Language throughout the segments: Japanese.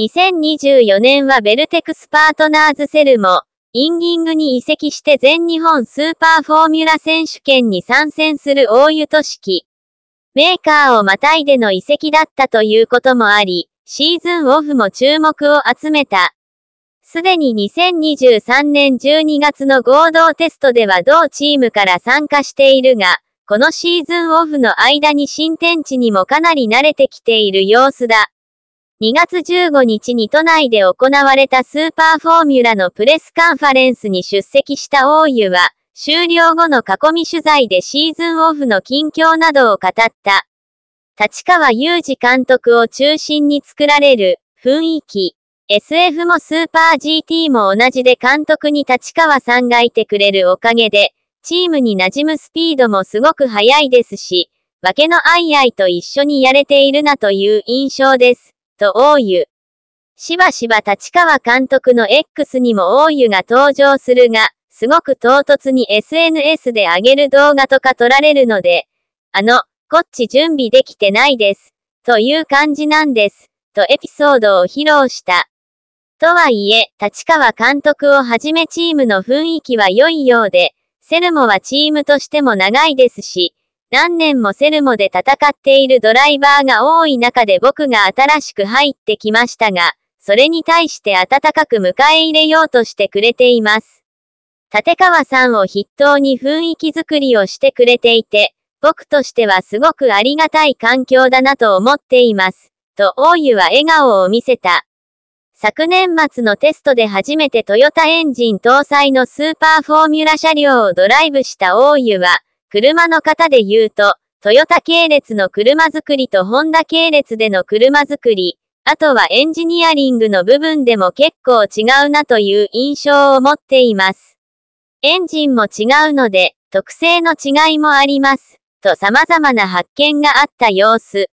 2024年はベルテクスパートナーズセルも、インギングに移籍して全日本スーパーフォーミュラ選手権に参戦する大湯都機。メーカーをまたいでの移籍だったということもあり、シーズンオフも注目を集めた。すでに2023年12月の合同テストでは同チームから参加しているが、このシーズンオフの間に新天地にもかなり慣れてきている様子だ。2月15日に都内で行われたスーパーフォーミュラのプレスカンファレンスに出席した大湯は、終了後の囲み取材でシーズンオフの近況などを語った。立川雄二監督を中心に作られる雰囲気。SF もスーパー GT も同じで監督に立川さんがいてくれるおかげで、チームに馴染むスピードもすごく速いですし、わけのあいあいと一緒にやれているなという印象です。と大湯。しばしば立川監督の X にも大湯が登場するが、すごく唐突に SNS で上げる動画とか撮られるので、あの、こっち準備できてないです、という感じなんです、とエピソードを披露した。とはいえ、立川監督をはじめチームの雰囲気は良いようで、セルモはチームとしても長いですし、何年もセルモで戦っているドライバーが多い中で僕が新しく入ってきましたが、それに対して温かく迎え入れようとしてくれています。立川さんを筆頭に雰囲気づくりをしてくれていて、僕としてはすごくありがたい環境だなと思っています。と大湯は笑顔を見せた。昨年末のテストで初めてトヨタエンジン搭載のスーパーフォーミュラ車両をドライブした大湯は、車の方で言うと、トヨタ系列の車作りとホンダ系列での車作り、あとはエンジニアリングの部分でも結構違うなという印象を持っています。エンジンも違うので、特性の違いもあります。と様々な発見があった様子。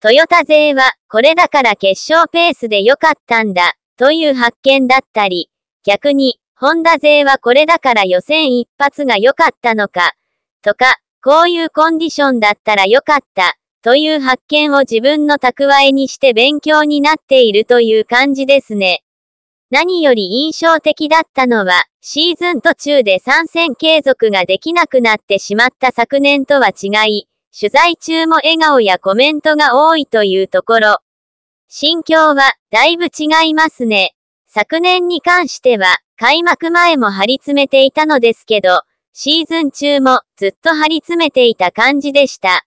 トヨタ勢は、これだから決勝ペースで良かったんだ、という発見だったり、逆に、ホンダ勢はこれだから予選一発が良かったのか、とか、こういうコンディションだったらよかった、という発見を自分の蓄えにして勉強になっているという感じですね。何より印象的だったのは、シーズン途中で参戦継続ができなくなってしまった昨年とは違い、取材中も笑顔やコメントが多いというところ。心境は、だいぶ違いますね。昨年に関しては、開幕前も張り詰めていたのですけど、シーズン中もずっと張り詰めていた感じでした。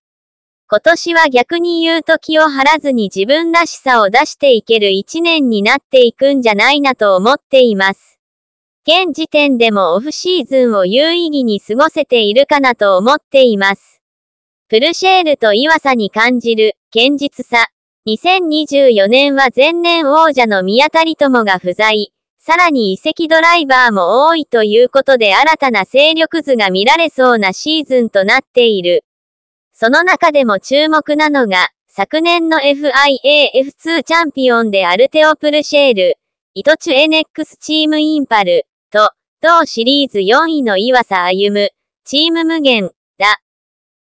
今年は逆に言うと気を張らずに自分らしさを出していける一年になっていくんじゃないなと思っています。現時点でもオフシーズンを有意義に過ごせているかなと思っています。プルシェールと岩佐に感じる堅実さ。2024年は前年王者の宮谷友が不在。さらに移籍ドライバーも多いということで新たな勢力図が見られそうなシーズンとなっている。その中でも注目なのが、昨年の FIAF2 チャンピオンでアルテオプルシェール、イトチュエネックスチームインパル、と、同シリーズ4位の岩佐歩む、チーム無限、だ。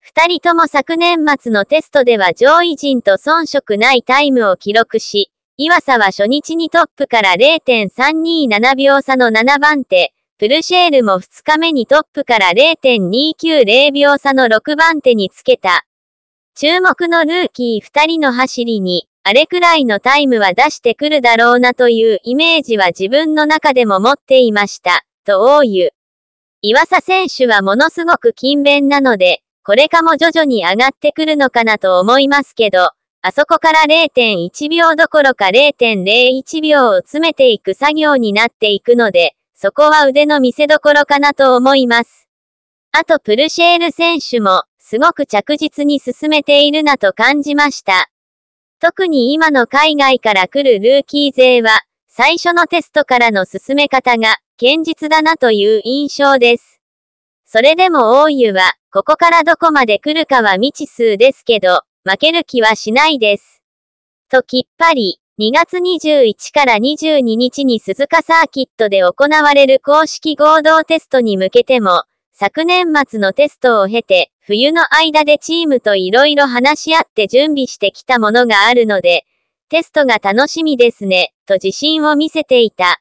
二人とも昨年末のテストでは上位陣と遜色ないタイムを記録し、岩佐は初日にトップから0.327秒差の7番手、プルシェールも2日目にトップから0.290秒差の6番手につけた。注目のルーキー2人の走りに、あれくらいのタイムは出してくるだろうなというイメージは自分の中でも持っていました、と大湯。岩佐選手はものすごく勤勉なので、これかも徐々に上がってくるのかなと思いますけど、あそこから0.1秒どころか0.01秒を詰めていく作業になっていくので、そこは腕の見せどころかなと思います。あとプルシェール選手も、すごく着実に進めているなと感じました。特に今の海外から来るルーキー勢は、最初のテストからの進め方が、堅実だなという印象です。それでも大湯は、ここからどこまで来るかは未知数ですけど、負ける気はしないです。ときっぱり、2月21から22日に鈴鹿サーキットで行われる公式合同テストに向けても、昨年末のテストを経て、冬の間でチームといろいろ話し合って準備してきたものがあるので、テストが楽しみですね、と自信を見せていた。